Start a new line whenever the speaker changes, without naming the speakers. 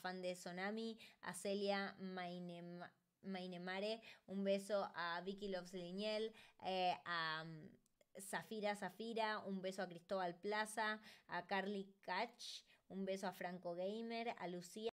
fan de Tsunami, a Celia Mainemare, un beso a Vicky Loves Liñel, eh, a mm, Zafira Zafira, un beso a Cristóbal Plaza, a Carly Catch, un beso a Franco Gamer, a Lucía.